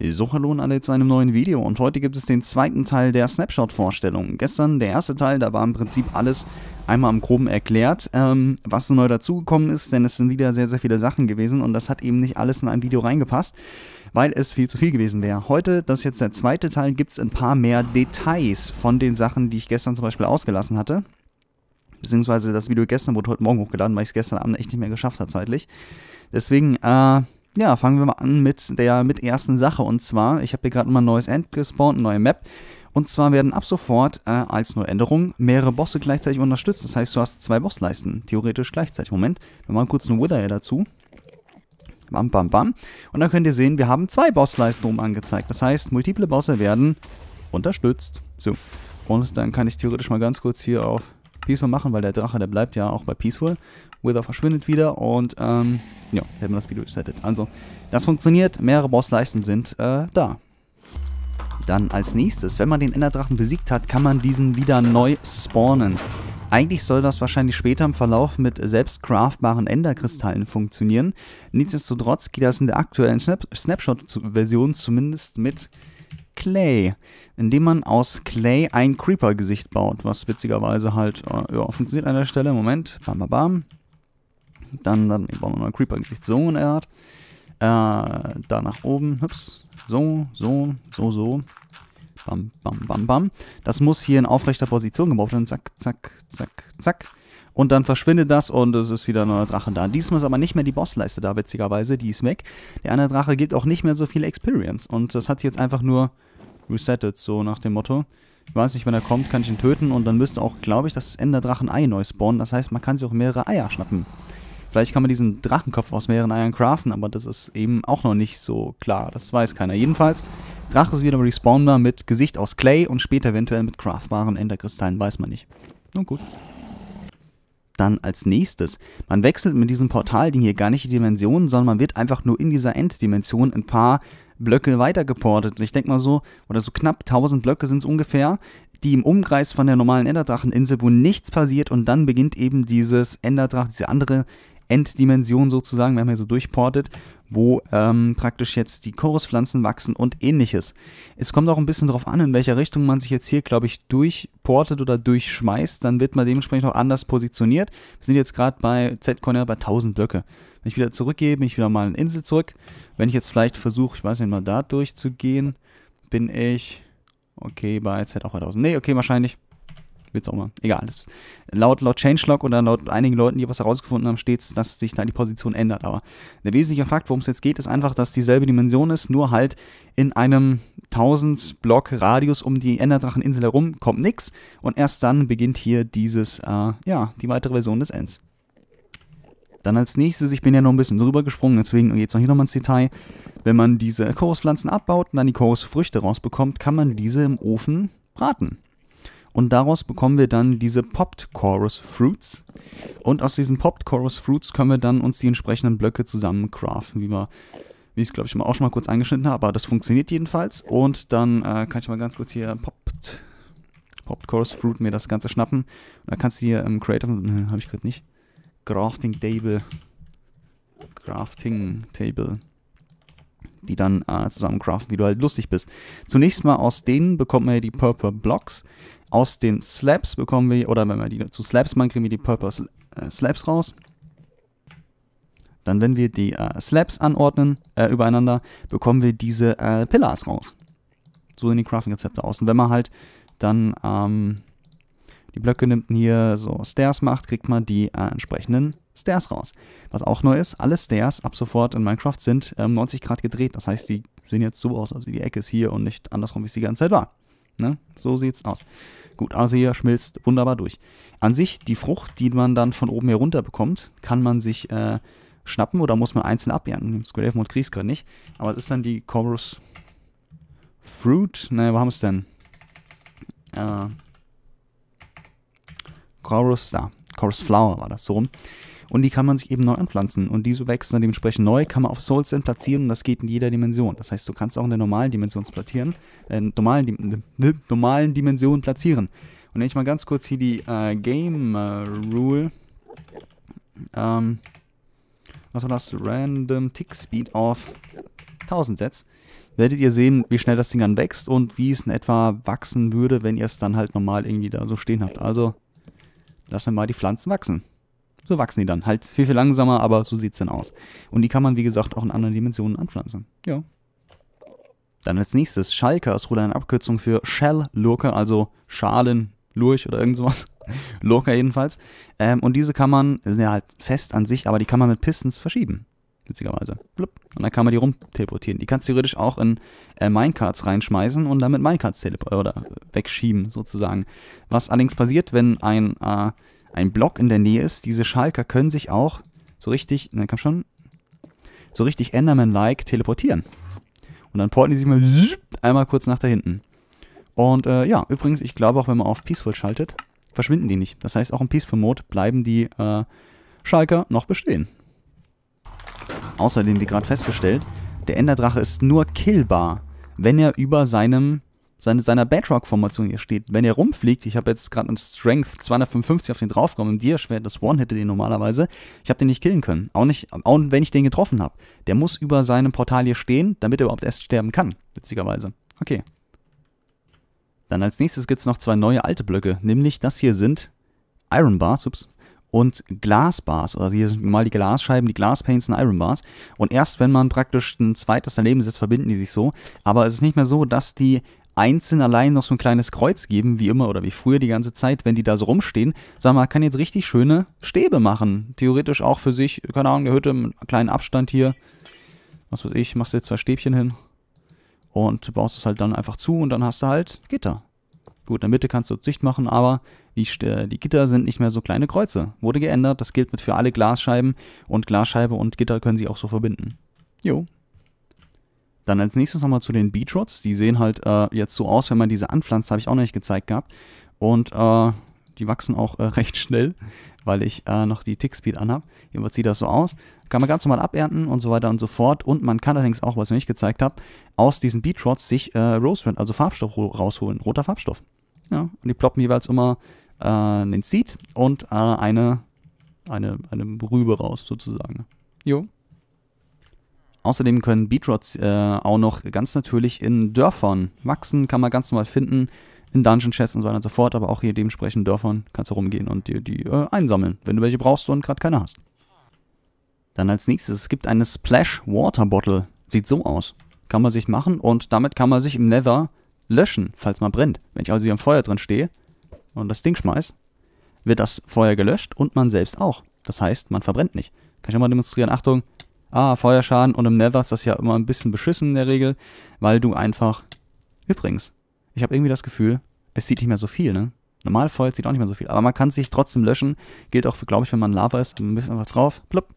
So hallo und alle zu einem neuen Video und heute gibt es den zweiten Teil der Snapshot-Vorstellung. Gestern der erste Teil, da war im Prinzip alles einmal im Groben erklärt, ähm, was neu dazugekommen ist, denn es sind wieder sehr, sehr viele Sachen gewesen und das hat eben nicht alles in ein Video reingepasst, weil es viel zu viel gewesen wäre. Heute, das ist jetzt der zweite Teil, gibt es ein paar mehr Details von den Sachen, die ich gestern zum Beispiel ausgelassen hatte. Beziehungsweise das Video gestern wurde heute Morgen hochgeladen, weil ich es gestern Abend echt nicht mehr geschafft habe zeitlich. Deswegen, äh, ja, fangen wir mal an mit der mit ersten Sache. Und zwar, ich habe hier gerade mal ein neues End gespawnt, eine neue Map. Und zwar werden ab sofort äh, als nur Änderung mehrere Bosse gleichzeitig unterstützt. Das heißt, du hast zwei Bossleisten, theoretisch gleichzeitig. Moment, wir machen kurz einen Wither dazu. Bam, bam, bam. Und dann könnt ihr sehen, wir haben zwei Bossleisten oben angezeigt. Das heißt, multiple Bosse werden unterstützt. So. Und dann kann ich theoretisch mal ganz kurz hier auf Peaceful machen, weil der Drache, der bleibt ja auch bei Peaceful. Wither verschwindet wieder und ähm, ja, hätten wir das Video resettet. Also, das funktioniert, mehrere Bossleisten sind äh, da. Dann als nächstes, wenn man den Enderdrachen besiegt hat, kann man diesen wieder neu spawnen. Eigentlich soll das wahrscheinlich später im Verlauf mit selbst craftbaren Enderkristallen funktionieren. Nichtsdestotrotz geht das in der aktuellen Snap Snapshot-Version zumindest mit Clay, indem man aus Clay ein Creeper-Gesicht baut, was witzigerweise halt äh, ja, funktioniert an der Stelle. Moment, bam, bam, bam. Dann, dann wir bauen wir noch Creeper-Gesicht. So und Erd. Äh, da nach oben. Hups. So, so, so, so. Bam, bam, bam, bam. Das muss hier in aufrechter Position gebaut werden. Zack, zack, zack, zack. Und dann verschwindet das und es ist wieder ein neuer Drache da. Diesmal ist aber nicht mehr die Bossleiste da, witzigerweise. Die ist weg. Der andere Drache gibt auch nicht mehr so viel Experience. Und das hat sie jetzt einfach nur resettet, so nach dem Motto. Ich weiß nicht, wenn er kommt, kann ich ihn töten. Und dann müsste auch, glaube ich, das Ender Drachen-Ei neu spawnen. Das heißt, man kann sich auch mehrere Eier schnappen. Vielleicht kann man diesen Drachenkopf aus mehreren Eiern craften, aber das ist eben auch noch nicht so klar. Das weiß keiner. Jedenfalls, Drache ist wieder respawnbar mit Gesicht aus Clay und später eventuell mit craftbaren Enderkristallen, weiß man nicht. Nun gut. Dann als nächstes. Man wechselt mit diesem Portal-Ding hier gar nicht die Dimensionen, sondern man wird einfach nur in dieser Enddimension ein paar Blöcke weitergeportet. Ich denke mal so, oder so knapp 1000 Blöcke sind es ungefähr, die im Umkreis von der normalen Enderdracheninsel, wo nichts passiert und dann beginnt eben dieses Enderdrachen, diese andere Enddimension sozusagen. Wir haben hier so durchportet, wo ähm, praktisch jetzt die Choruspflanzen wachsen und ähnliches. Es kommt auch ein bisschen darauf an, in welcher Richtung man sich jetzt hier, glaube ich, durchportet oder durchschmeißt. Dann wird man dementsprechend auch anders positioniert. Wir sind jetzt gerade bei Z-Corner bei 1000 Blöcke. Wenn ich wieder zurückgehe, bin ich wieder mal in Insel zurück. Wenn ich jetzt vielleicht versuche, ich weiß nicht mal, da durchzugehen, bin ich... Okay, bei Z auch 1000. Nee, okay, wahrscheinlich will es auch mal. Egal. Das, laut, laut Changelog oder laut einigen Leuten, die was herausgefunden haben, steht es, dass sich da die Position ändert. Aber der wesentliche Fakt, worum es jetzt geht, ist einfach, dass dieselbe Dimension ist, nur halt in einem 1000 Block Radius um die Enderdracheninsel herum kommt nichts. Und erst dann beginnt hier dieses, äh, ja, die weitere Version des Ends. Dann als nächstes, ich bin ja noch ein bisschen drüber gesprungen, deswegen geht es noch hier nochmal ins Detail. Wenn man diese Kokospflanzen abbaut und dann die Kokosfrüchte rausbekommt, kann man diese im Ofen braten. Und daraus bekommen wir dann diese Popped Chorus Fruits. Und aus diesen Popped Chorus Fruits können wir dann uns die entsprechenden Blöcke zusammen craften, wie wir wie ich es glaube ich auch schon mal kurz angeschnitten habe, aber das funktioniert jedenfalls. Und dann äh, kann ich mal ganz kurz hier Popped, Popped Chorus Fruit mir das Ganze schnappen. Und dann kannst du hier im ähm, Creative, ne, äh, habe ich gerade nicht, Crafting Table, Crafting Table, die dann äh, zusammen craften, wie du halt lustig bist. Zunächst mal aus denen bekommt man ja die Purple Blocks. Aus den Slabs bekommen wir, oder wenn wir die zu Slabs machen, kriegen wir die Purple äh, Slabs raus. Dann, wenn wir die äh, Slabs anordnen, äh, übereinander, bekommen wir diese äh, Pillars raus. So sehen die Crafting-Rezepte aus. Und wenn man halt dann ähm, die Blöcke nimmt und hier so Stairs macht, kriegt man die äh, entsprechenden Stairs raus. Was auch neu ist, alle Stairs ab sofort in Minecraft sind ähm, 90 Grad gedreht. Das heißt, die sehen jetzt so aus, also die Ecke ist hier und nicht andersrum, wie es die ganze Zeit war. Ne? So sieht's aus. Gut, also hier schmilzt wunderbar durch. An sich, die Frucht, die man dann von oben herunter bekommt, kann man sich äh, schnappen oder muss man einzeln abernten. Im Squid Elfenmond kriegst gerade nicht. Aber es ist dann die Chorus Fruit. Naja, wo haben wir es denn? Äh, Chorus, da. Chorus Flower war das so rum. Und die kann man sich eben neu anpflanzen. Und diese wachsen dann dementsprechend neu, kann man auf Souls Soulsend platzieren und das geht in jeder Dimension. Das heißt, du kannst auch in der normalen Dimension platzieren, äh, normalen, äh, normalen Dimension platzieren. Und wenn ich mal ganz kurz hier die äh, Game äh, Rule, ähm, was war das? Random Tick Speed auf 1000 Sets. werdet ihr sehen, wie schnell das Ding dann wächst und wie es in etwa wachsen würde, wenn ihr es dann halt normal irgendwie da so stehen habt. Also lassen wir mal die Pflanzen wachsen. So wachsen die dann. Halt viel, viel langsamer, aber so sieht es dann aus. Und die kann man, wie gesagt, auch in anderen Dimensionen anpflanzen. Ja. Dann als nächstes Schalker ist wohl eine Abkürzung für Shell Lurker, also Schalen, Lurch oder irgend sowas. Lurker jedenfalls. Ähm, und diese kann man, sind ja halt fest an sich, aber die kann man mit Pistons verschieben. Witzigerweise. Blub. Und dann kann man die rumteleportieren. Die kannst du theoretisch auch in äh, Minecarts reinschmeißen und damit Minecarts teleportieren oder wegschieben, sozusagen. Was allerdings passiert, wenn ein äh, ein Block in der Nähe ist. Diese Schalker können sich auch so richtig, na komm schon, so richtig Enderman-like teleportieren. Und dann porten die sich mal einmal kurz nach da hinten. Und äh, ja, übrigens, ich glaube auch, wenn man auf Peaceful schaltet, verschwinden die nicht. Das heißt, auch im Peaceful-Mode bleiben die äh, Schalker noch bestehen. Außerdem, wie gerade festgestellt, der Enderdrache ist nur killbar, wenn er über seinem seine, seiner Bedrock-Formation hier steht. Wenn er rumfliegt, ich habe jetzt gerade einen Strength 255 auf den draufgekommen, ein Dia-Schwert, das one hätte den normalerweise, ich habe den nicht killen können. Auch nicht, auch wenn ich den getroffen habe. Der muss über seinem Portal hier stehen, damit er überhaupt erst sterben kann, witzigerweise. Okay. Dann als nächstes gibt es noch zwei neue alte Blöcke, nämlich das hier sind Iron Bars, ups, und Glasbars. Also hier sind mal die Glasscheiben, die Glaspanes und Ironbars. Und erst wenn man praktisch ein zweites daneben setzt, verbinden die sich so. Aber es ist nicht mehr so, dass die einzeln allein noch so ein kleines Kreuz geben, wie immer oder wie früher die ganze Zeit, wenn die da so rumstehen. Sag mal, kann jetzt richtig schöne Stäbe machen. Theoretisch auch für sich, keine Ahnung, eine Hütte mit einem kleinen Abstand hier. Was weiß ich, machst du jetzt zwei Stäbchen hin und baust es halt dann einfach zu und dann hast du halt Gitter. Gut, in der Mitte kannst du Sicht machen, aber die, äh, die, Gitter sind nicht mehr so kleine Kreuze. Wurde geändert, das gilt mit für alle Glasscheiben und Glasscheibe und Gitter können sie auch so verbinden. Jo, dann als nächstes nochmal zu den Beetroots. Die sehen halt äh, jetzt so aus, wenn man diese anpflanzt, habe ich auch noch nicht gezeigt gehabt. Und äh, die wachsen auch äh, recht schnell, weil ich äh, noch die Tick-Speed Tickspeed anhab. Jedenfalls sieht das so aus. Kann man ganz normal abernten und so weiter und so fort. Und man kann allerdings auch, was ich noch nicht gezeigt habe, aus diesen Beetrots sich äh, Rose Red, also Farbstoff rausholen, roter Farbstoff. Ja, und die ploppen jeweils immer äh, einen Seed und äh, eine, eine, eine Rübe raus, sozusagen. Jo. Außerdem können Beatrots äh, auch noch ganz natürlich in Dörfern wachsen, kann man ganz normal finden, in Dungeon Chests und so weiter und so fort, aber auch hier dementsprechend Dörfern kannst du rumgehen und dir die äh, einsammeln, wenn du welche brauchst und gerade keine hast. Dann als nächstes, es gibt eine Splash Water Bottle. Sieht so aus. Kann man sich machen und damit kann man sich im Nether löschen, falls man brennt. Wenn ich also hier am Feuer drin stehe und das Ding schmeiß, wird das Feuer gelöscht und man selbst auch. Das heißt, man verbrennt nicht. Kann ich nochmal demonstrieren, Achtung, ah, Feuerschaden und im Nether ist das ja immer ein bisschen beschissen in der Regel, weil du einfach... Übrigens, ich habe irgendwie das Gefühl, es sieht nicht mehr so viel, ne? Normal Normalfeuer sieht auch nicht mehr so viel, aber man kann sich trotzdem löschen. Gilt auch, glaube ich, wenn man Lava ist, man misst einfach drauf, plupp.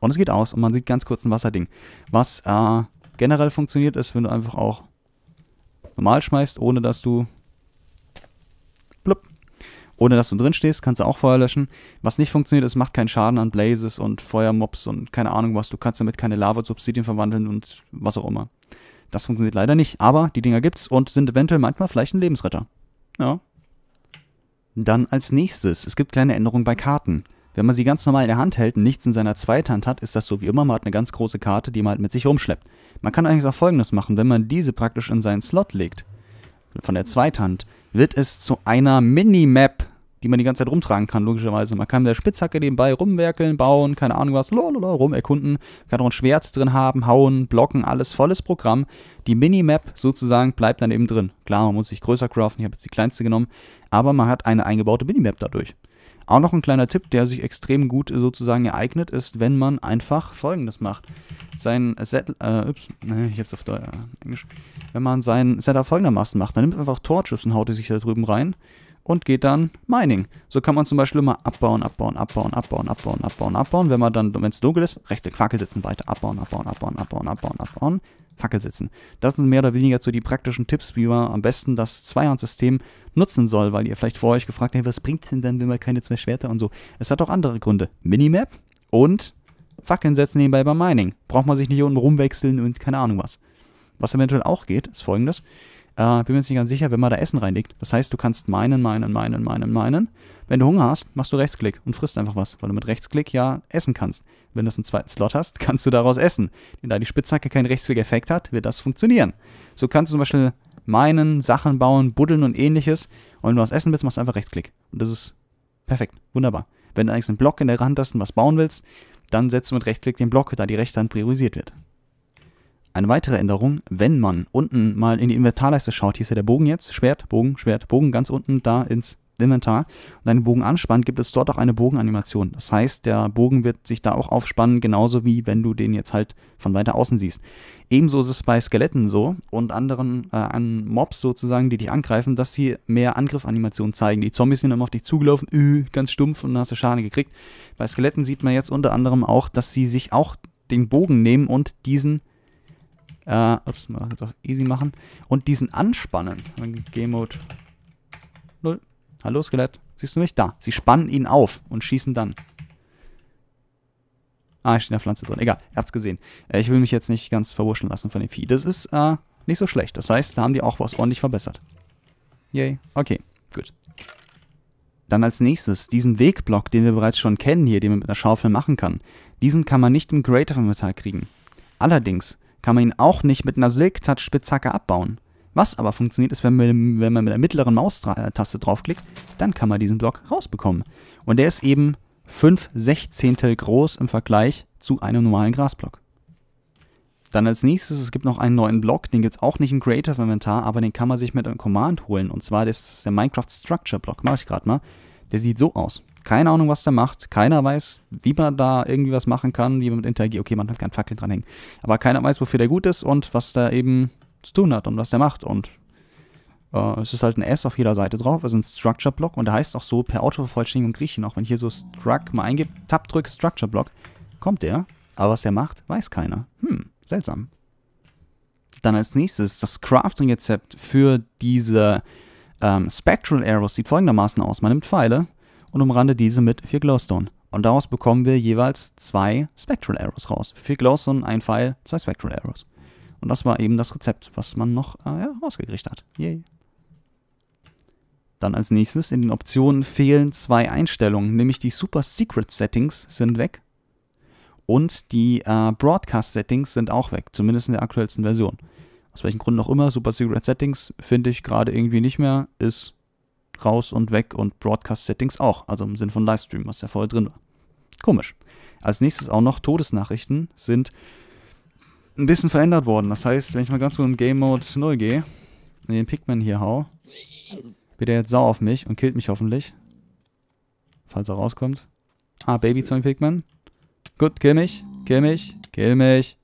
Und es geht aus und man sieht ganz kurz ein Wasserding. Was äh, generell funktioniert ist, wenn du einfach auch normal schmeißt, ohne dass du ohne dass du drin stehst, kannst du auch Feuer löschen. Was nicht funktioniert, ist, macht keinen Schaden an Blazes und Feuermobs und keine Ahnung was. Du kannst damit keine Lava zu Obsidian verwandeln und was auch immer. Das funktioniert leider nicht, aber die Dinger gibt's und sind eventuell manchmal vielleicht ein Lebensretter. Ja. Dann als nächstes, es gibt kleine Änderungen bei Karten. Wenn man sie ganz normal in der Hand hält und nichts in seiner Zweithand hat, ist das so wie immer, man hat eine ganz große Karte, die man halt mit sich rumschleppt. Man kann eigentlich auch folgendes machen, wenn man diese praktisch in seinen Slot legt, von der Zweithand, wird es zu einer Minimap die man die ganze Zeit rumtragen kann, logischerweise. Man kann mit der Spitzhacke nebenbei rumwerkeln, bauen, keine Ahnung was, lololol, rum erkunden. Man kann auch ein Schwert drin haben, hauen, blocken, alles volles Programm. Die Minimap sozusagen bleibt dann eben drin. Klar, man muss sich größer craften, ich habe jetzt die kleinste genommen, aber man hat eine eingebaute Minimap dadurch. Auch noch ein kleiner Tipp, der sich extrem gut sozusagen ereignet, ist, wenn man einfach folgendes macht. Sein Set, äh, ups, ne, ich hab's auf Deutsch, äh, Englisch. Wenn man sein Setup folgendermaßen macht, man nimmt einfach Torches und haut die sich da drüben rein und geht dann Mining. So kann man zum Beispiel immer abbauen, abbauen, abbauen, abbauen, abbauen, abbauen, abbauen. Wenn man dann, wenn es dunkel ist, rechte Fackel sitzen, weiter abbauen, abbauen, abbauen, abbauen, abbauen, abbauen. Fackel sitzen. Das sind mehr oder weniger so die praktischen Tipps, wie man am besten das Zweihandsystem nutzen soll, weil ihr vielleicht vor euch gefragt habt, was bringt es denn dann, wenn man keine zwei Schwerter und so. Es hat auch andere Gründe. Minimap und Fackeln setzen nebenbei beim Mining. Braucht man sich nicht unten rumwechseln und keine Ahnung was. Was eventuell auch geht, ist folgendes. Äh, bin mir jetzt nicht ganz sicher, wenn man da Essen reinlegt. Das heißt, du kannst meinen, meinen, meinen, meinen, meinen. Wenn du Hunger hast, machst du Rechtsklick und frisst einfach was, weil du mit Rechtsklick ja essen kannst. Wenn du einen zweiten Slot hast, kannst du daraus essen. Denn da die Spitzhacke keinen Rechtsklick-Effekt hat, wird das funktionieren. So kannst du zum Beispiel meinen, Sachen bauen, buddeln und ähnliches. Und wenn du was essen willst, machst du einfach Rechtsklick. Und das ist perfekt, wunderbar. Wenn du eigentlich einen Block in der Hand hast und was bauen willst, dann setzt du mit Rechtsklick den Block, da die rechte Hand priorisiert wird. Eine weitere Änderung, wenn man unten mal in die Inventarleiste schaut, hier ist ja der Bogen jetzt, Schwert, Bogen, Schwert, Bogen, ganz unten da ins Inventar und einen Bogen anspannt, gibt es dort auch eine Bogenanimation. Das heißt, der Bogen wird sich da auch aufspannen, genauso wie wenn du den jetzt halt von weiter außen siehst. Ebenso ist es bei Skeletten so und anderen äh, an Mobs sozusagen, die dich angreifen, dass sie mehr Angriffanimationen zeigen. Die Zombies sind immer auf dich zugelaufen, äh, ganz stumpf und dann hast du Schaden gekriegt. Bei Skeletten sieht man jetzt unter anderem auch, dass sie sich auch den Bogen nehmen und diesen äh, ups, mal jetzt auch easy machen. Und diesen anspannen. Game Mode 0. Hallo, Skelett. Siehst du mich? Da. Sie spannen ihn auf und schießen dann. Ah, ich stehe in der Pflanze drin. Egal, ihr habt's gesehen. Äh, ich will mich jetzt nicht ganz verwurschen lassen von dem Vieh. Das ist äh, nicht so schlecht. Das heißt, da haben die auch was ordentlich verbessert. Yay. Okay, gut. Dann als nächstes diesen Wegblock, den wir bereits schon kennen hier, den man mit einer Schaufel machen kann. Diesen kann man nicht im Greater Metall kriegen. Allerdings kann man ihn auch nicht mit einer Silk Touch Spitzhacke abbauen. Was aber funktioniert ist, wenn man, wenn man mit der mittleren Maustaste draufklickt, dann kann man diesen Block rausbekommen. Und der ist eben 5 Sechzehntel groß im Vergleich zu einem normalen Grasblock. Dann als nächstes, es gibt noch einen neuen Block, den gibt es auch nicht im Creative Inventar, aber den kann man sich mit einem Command holen. Und zwar ist der Minecraft Structure Block, mache ich gerade mal. Der sieht so aus. Keine Ahnung, was der macht. Keiner weiß, wie man da irgendwie was machen kann, wie man mit interagiert. Okay, man hat keinen Fackel dranhängen. Aber keiner weiß, wofür der gut ist und was der eben zu tun hat und was der macht. Und äh, es ist halt ein S auf jeder Seite drauf. Es ist ein Structure-Block und der heißt auch so per Autovervollständigung Griechen. Auch wenn ich hier so Struck mal eingebe, Tab drück, Structure-Block, kommt der. Aber was der macht, weiß keiner. Hm, seltsam. Dann als nächstes das Crafting-Rezept für diese ähm, Spectral Arrows sieht folgendermaßen aus. Man nimmt Pfeile, und umrande diese mit 4 Glowstone. Und daraus bekommen wir jeweils zwei Spectral Arrows raus. 4 Glowstone, ein Pfeil, zwei Spectral Arrows. Und das war eben das Rezept, was man noch äh, ja, rausgekriegt hat. Yay. Dann als nächstes in den Optionen fehlen zwei Einstellungen, nämlich die Super Secret Settings sind weg und die äh, Broadcast Settings sind auch weg, zumindest in der aktuellsten Version. Aus welchen Gründen auch immer, Super Secret Settings finde ich gerade irgendwie nicht mehr, ist raus und weg und Broadcast-Settings auch, also im Sinn von Livestream, was ja vorher drin war. Komisch. Als nächstes auch noch Todesnachrichten sind ein bisschen verändert worden. Das heißt, wenn ich mal ganz gut in Game Mode 0 gehe und den Pikmin hier hau, wird er jetzt sauer auf mich und killt mich hoffentlich. Falls er rauskommt. Ah, Baby Zombie Pigman. Gut, kill mich, kill mich, kill mich,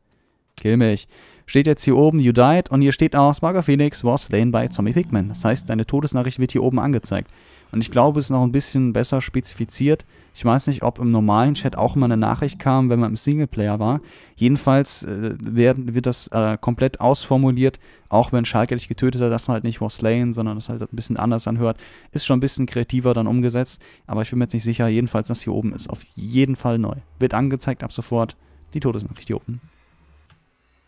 kill mich steht jetzt hier oben You Died und hier steht auch Sparker Phoenix was slain by Zombie Pigman. Das heißt, deine Todesnachricht wird hier oben angezeigt. Und ich glaube, es ist noch ein bisschen besser spezifiziert. Ich weiß nicht, ob im normalen Chat auch immer eine Nachricht kam, wenn man im Singleplayer war. Jedenfalls äh, werden, wird das äh, komplett ausformuliert, auch wenn Schalke dich getötet hat, dass man halt nicht was slain, sondern das halt ein bisschen anders anhört. Ist schon ein bisschen kreativer dann umgesetzt, aber ich bin mir jetzt nicht sicher. Jedenfalls, das hier oben ist auf jeden Fall neu. Wird angezeigt ab sofort die Todesnachricht hier oben.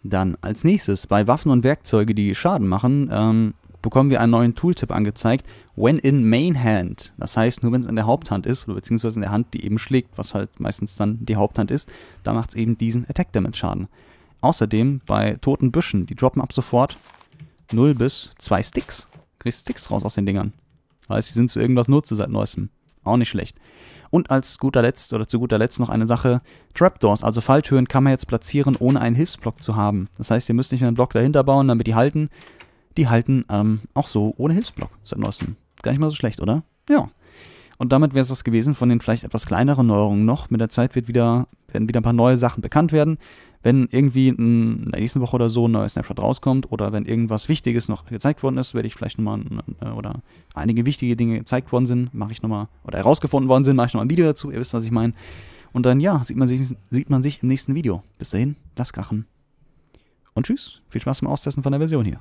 Dann als nächstes bei Waffen und Werkzeuge, die Schaden machen, ähm, bekommen wir einen neuen Tooltip angezeigt, when in main hand. Das heißt, nur wenn es in der Haupthand ist, oder beziehungsweise in der Hand, die eben schlägt, was halt meistens dann die Haupthand ist, da macht es eben diesen Attack Damage Schaden. Außerdem bei toten Büschen, die droppen ab sofort 0 bis 2 Sticks. kriegst Sticks raus aus den Dingern. Heißt, sie sind zu irgendwas nutze seit neuestem. Auch nicht schlecht. Und als guter Letzt oder zu guter Letzt noch eine Sache: Trapdoors, also Falltüren, kann man jetzt platzieren, ohne einen Hilfsblock zu haben. Das heißt, ihr müsst nicht mehr einen Block dahinter bauen, damit die halten. Die halten ähm, auch so ohne Hilfsblock seit neuestem. Gar nicht mal so schlecht, oder? Ja. Und damit wäre es das gewesen von den vielleicht etwas kleineren Neuerungen noch. Mit der Zeit wird wieder, werden wieder ein paar neue Sachen bekannt werden. Wenn irgendwie in der nächsten Woche oder so ein neuer Snapshot rauskommt oder wenn irgendwas Wichtiges noch gezeigt worden ist, werde ich vielleicht nochmal, äh, oder einige wichtige Dinge gezeigt worden sind, mache ich nochmal, oder herausgefunden worden sind, mache ich nochmal ein Video dazu, ihr wisst, was ich meine. Und dann, ja, sieht man, sich, sieht man sich im nächsten Video. Bis dahin, lasst krachen. Und tschüss, viel Spaß beim Austesten von der Version hier.